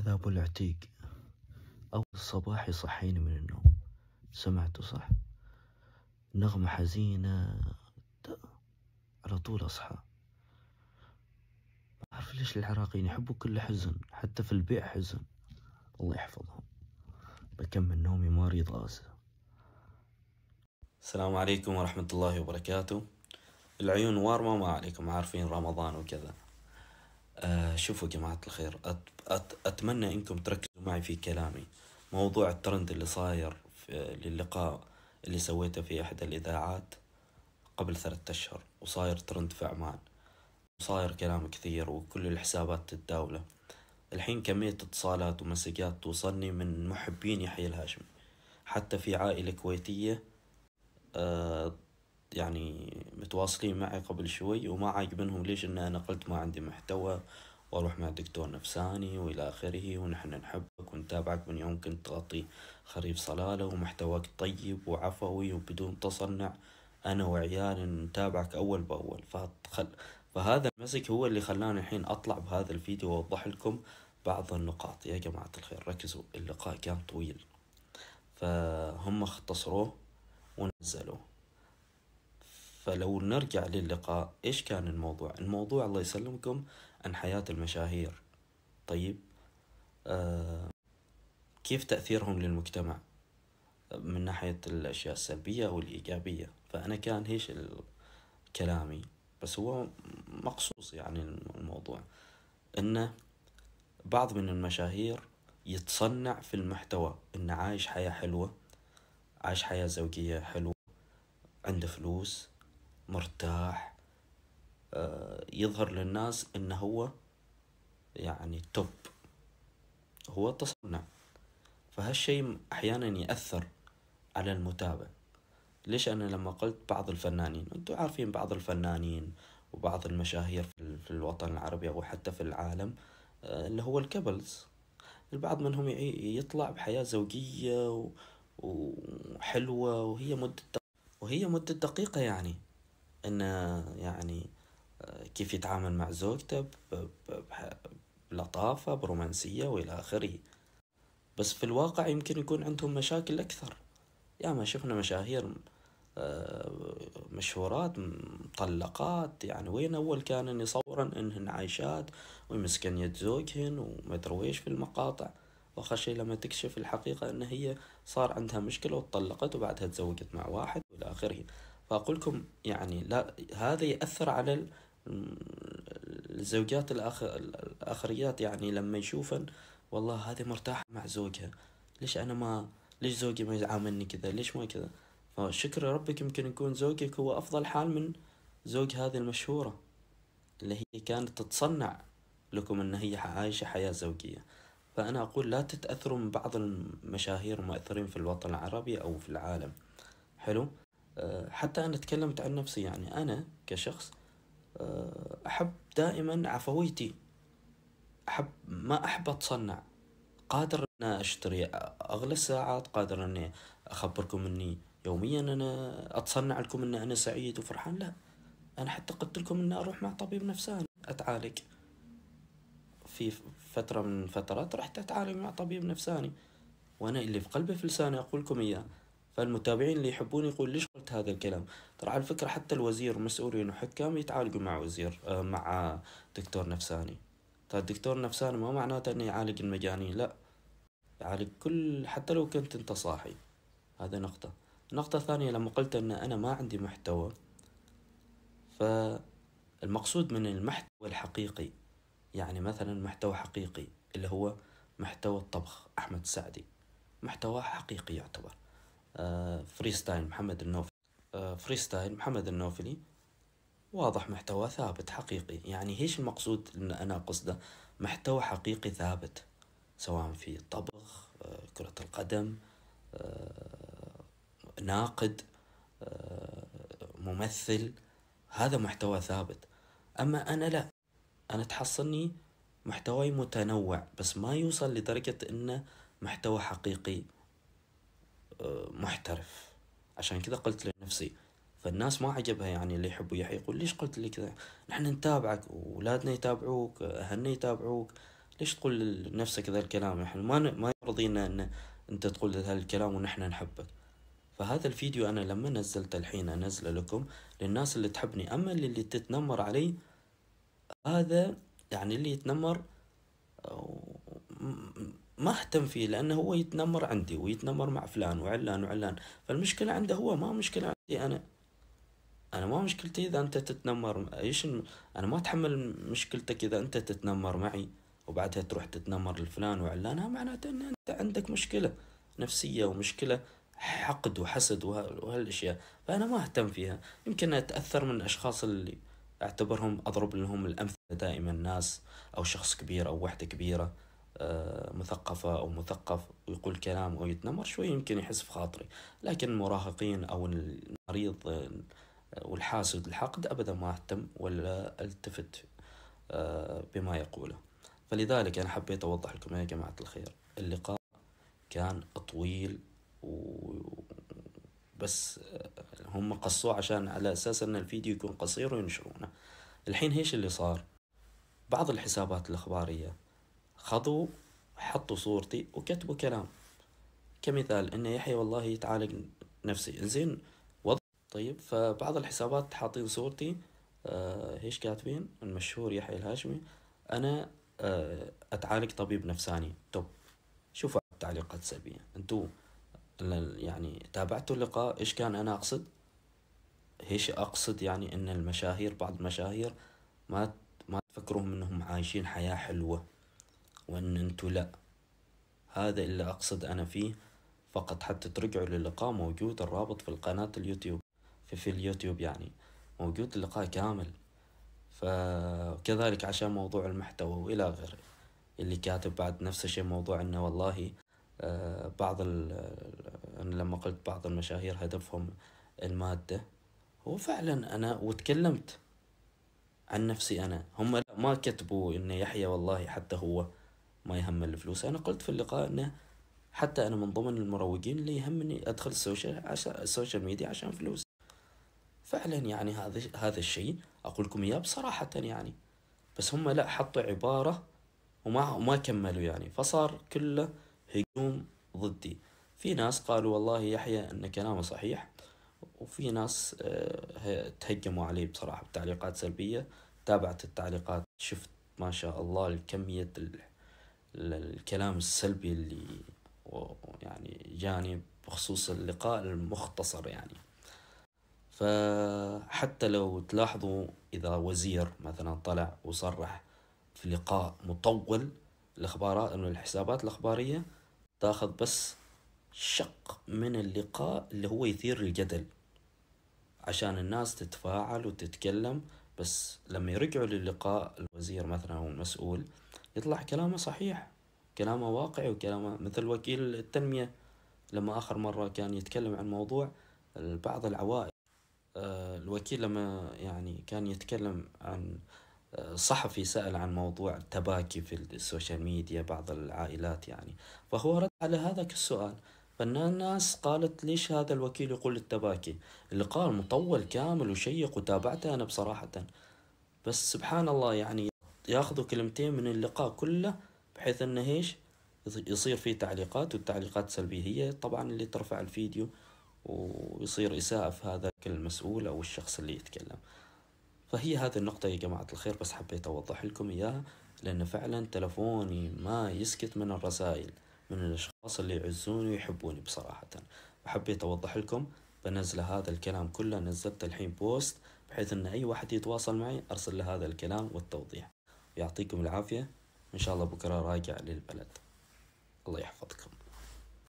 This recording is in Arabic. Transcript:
هذا أبو العتيق أول الصباح يصحيني من النوم سمعته صح نغمة حزينة على طول أصحى ما أعرف ليش العراقيين يحبوا كل حزن حتى في البيع حزن الله يحفظهم بكمل نومي ما أريد السلام عليكم ورحمة الله وبركاته العيون وارمة ما عليكم عارفين رمضان وكذا شوفوا جماعة الخير أت أت أتمنى إنكم تركزوا معي في كلامي موضوع الترند اللي صاير للقاء اللي سويته في إحدى الإذاعات قبل ثلاثة أشهر وصاير ترند في عمان وصاير كلام كثير وكل الحسابات تتداوله الحين كمية اتصالات ومسجات توصلني من محبين يحيى الهاشمي حتى في عائلة كويتية آه، يعني متواصلين معي قبل شوي وما عاجبنهم ليش ان انا قلت ما عندي محتوى واروح مع دكتور نفساني والى اخره ونحن نحبك ونتابعك من يوم كنت تغطي خريف صلاله ومحتواك طيب وعفوي وبدون تصنع انا وعيالي نتابعك اول باول فخل فهذا المسك هو اللي خلاني الحين اطلع بهذا الفيديو واوضح لكم بعض النقاط يا جماعة الخير ركزوا اللقاء كان طويل فهم اختصروه ونزلوه فلو نرجع للقاء ايش كان الموضوع الموضوع الله يسلمكم عن حياة المشاهير طيب آه كيف تأثيرهم للمجتمع من ناحية الأشياء السلبية والإيجابية فأنا كان هيش كلامي بس هو مقصوص يعني الموضوع أن بعض من المشاهير يتصنع في المحتوى أنه عايش حياة حلوة عايش حياة زوجية حلوة عنده فلوس مرتاح يظهر للناس ان هو يعني توب هو تصنع فهالشيء احيانا ياثر على المتابع ليش انا لما قلت بعض الفنانين انتم عارفين بعض الفنانين وبعض المشاهير في الوطن العربي او حتى في العالم آه، اللي هو الكبلز البعض منهم يطلع بحياه زوجيه وحلوه وهي مده وهي مده دقيقه يعني ان يعني كيف يتعامل مع زوجته بلطافة برومانسية وإلى آخره بس في الواقع يمكن يكون عندهم مشاكل أكثر يا ما شفنا مشاهير آه، مشهورات مطلقات يعني وين أول كان يصورن إنهن عايشات ويمسكن يد زوجهن وما ويش في المقاطع وآخر شي لما تكشف الحقيقة إن هي صار عندها مشكلة وطلقت وبعدها تزوجت مع واحد وإلى آخره فأقولكم يعني لا هذا يأثر على الزوجات الآخر الآخريات يعني لما يشوفن والله هذه مرتاحة مع زوجها ليش أنا ما ليش زوجي ما يعاملني كذا ليش ما كذا فشكر ربك يمكن يكون زوجك هو أفضل حال من زوج هذه المشهورة اللي هي كانت تتصنع لكم أن هي عايشة حياة زوجية فأنا أقول لا تتأثروا من بعض المشاهير المؤثرين في الوطن العربي أو في العالم حلو أه، حتى أنا تكلمت عن نفسي يعني أنا كشخص أحب دائما عفويتي أحب ما أحب أتصنع قادر أن أشتري أغلى الساعات قادر أني أخبركم أني يوميا أنا أتصنع لكم أن أنا سعيد وفرحان لا أنا حتى قلت لكم أن أروح مع طبيب نفساني أتعالج في فترة من فترات رحت أتعالج مع طبيب نفساني وأنا اللي في قلبي في لساني أقول لكم إياه فالمتابعين اللي يحبوني يقول ليش قلت هذا الكلام ترى على فكرة حتى الوزير مسؤولين وحكام يتعالجوا مع وزير آه، مع دكتور نفساني ترى الدكتور نفساني ما معناته انه يعالج المجانين لا يعالج كل حتى لو كنت انت صاحي هذا نقطة النقطة الثانية لما قلت ان انا ما عندي محتوى فالمقصود من المحتوى الحقيقي يعني مثلا محتوى حقيقي اللي هو محتوى الطبخ أحمد السعدي محتوى حقيقي يعتبر آه، فريستايل محمد النوفل آه، فريستايل محمد النوفلي واضح محتوى ثابت حقيقي يعني هيش المقصود ان انا قصده محتوى حقيقي ثابت سواء في طبخ آه، كرة القدم آه، ناقد ممثل هذا محتوى ثابت أما أنا لا أنا تحصلني محتواي متنوع بس ما يوصل لدرجة أنه محتوى حقيقي محترف عشان كذا قلت لنفسي فالناس ما عجبها يعني اللي يحبوا يحيى يقول ليش قلت لي كذا نحن نتابعك وولادنا يتابعوك أهلنا يتابعوك ليش تقول لنفسك ذا الكلام نحن ما ما يرضينا ان انت تقول هذا الكلام ونحن نحبك فهذا الفيديو انا لما نزلته الحين انزله لكم للناس اللي تحبني اما اللي, اللي تتنمر علي هذا يعني اللي يتنمر ما اهتم فيه لانه هو يتنمر عندي ويتنمر مع فلان وعلان وعلان فالمشكله عنده هو ما مشكله عندي انا انا ما مشكلتي اذا انت تتنمر ايش انا ما اتحمل مشكلتك اذا انت تتنمر معي وبعدها تروح تتنمر لفلان وعلانها معناته ان انت عندك مشكله نفسيه ومشكله حقد وحسد وهالاشياء فانا ما اهتم فيها يمكن اتاثر من الاشخاص اللي اعتبرهم اضرب لهم الامثله دائما ناس او شخص كبير او وحده كبيره آه، مثقفة أو مثقف ويقول كلام أو يتنمر شوي يمكن يحس في خاطري لكن المراهقين أو المريض آه، والحاسد الحقد أبدا ما أهتم ولا ألتفت آه، بما يقوله فلذلك أنا حبيت أوضح لكم يا جماعة الخير اللقاء كان طويل و... بس هم قصوه عشان على أساس أن الفيديو يكون قصير وينشرونه الحين هيش اللي صار بعض الحسابات الإخبارية خطوا حطوا صورتي وكتبوا كلام كمثال ان يحيى والله يتعالج نفسي انزين وض... طيب فبعض الحسابات حاطين صورتي آه هيش كاتبين المشهور يحيى الهاشمي انا آه اتعالج طبيب نفساني توب شوفوا التعليقات السلبية انتو يعني تابعتوا اللقاء ايش كان انا اقصد هيش اقصد يعني ان المشاهير بعض المشاهير ما ما تفكرهم انهم عايشين حياة حلوة وأن أنتوا لأ هذا اللي أقصد أنا فيه فقط حتى ترجعوا للقاء موجود الرابط في القناة اليوتيوب في, في اليوتيوب يعني موجود اللقاء كامل فكذلك عشان موضوع المحتوى وإلى غيره اللي كاتب بعد نفس الشيء موضوع أنه والله آه، بعض أنا لما قلت بعض المشاهير هدفهم المادة هو فعلا أنا وتكلمت عن نفسي أنا هم ما كتبوا أن يحيى والله حتى هو ما يهم الفلوس انا قلت في اللقاء انه حتى انا من ضمن المروجين اللي يهمني ادخل السوشيال عشان السوشيال ميديا عشان فلوس فعلا يعني هذا هذا الشيء اقول لكم اياه بصراحه يعني بس هم لا حطوا عباره وما وما كملوا يعني فصار كله هجوم ضدي في ناس قالوا والله يحيى ان كلامه صحيح وفي ناس آه، تهجموا عليه بصراحه بتعليقات سلبيه تابعت التعليقات شفت ما شاء الله الكميه الكلام السلبي اللي يعني جاني بخصوص اللقاء المختصر يعني فحتى لو تلاحظوا إذا وزير مثلا طلع وصرح في لقاء مطول الأخبارات أنه الحسابات الأخبارية تاخذ بس شق من اللقاء اللي هو يثير الجدل عشان الناس تتفاعل وتتكلم بس لما يرجعوا للقاء الوزير مثلا أو المسؤول يطلع كلامه صحيح كلامه واقعي وكلامه مثل وكيل التنمية لما آخر مرة كان يتكلم عن موضوع بعض العوائل آه، الوكيل لما يعني كان يتكلم عن آه، صحفي سأل عن موضوع التباكي في السوشيال ميديا بعض العائلات يعني فهو رد على هذاك السؤال فالناس قالت ليش هذا الوكيل يقول التباكي اللقاء مطول كامل وشيق وتابعته أنا بصراحة بس سبحان الله يعني ياخذوا كلمتين من اللقاء كله بحيث انه ايش يصير في تعليقات والتعليقات سلبيه هي طبعا اللي ترفع الفيديو ويصير اساءه في هذا المسؤول او الشخص اللي يتكلم فهي هذه النقطة يا جماعة الخير بس حبيت أوضح لكم إياها لأن فعلا تلفوني ما يسكت من الرسائل من الأشخاص اللي يعزوني ويحبوني بصراحة وحبيت أوضح لكم بنزل هذا الكلام كله نزلت الحين بوست بحيث أن أي واحد يتواصل معي أرسل له هذا الكلام والتوضيح يعطيكم العافية إن شاء الله بكرة راجع للبلد الله يحفظكم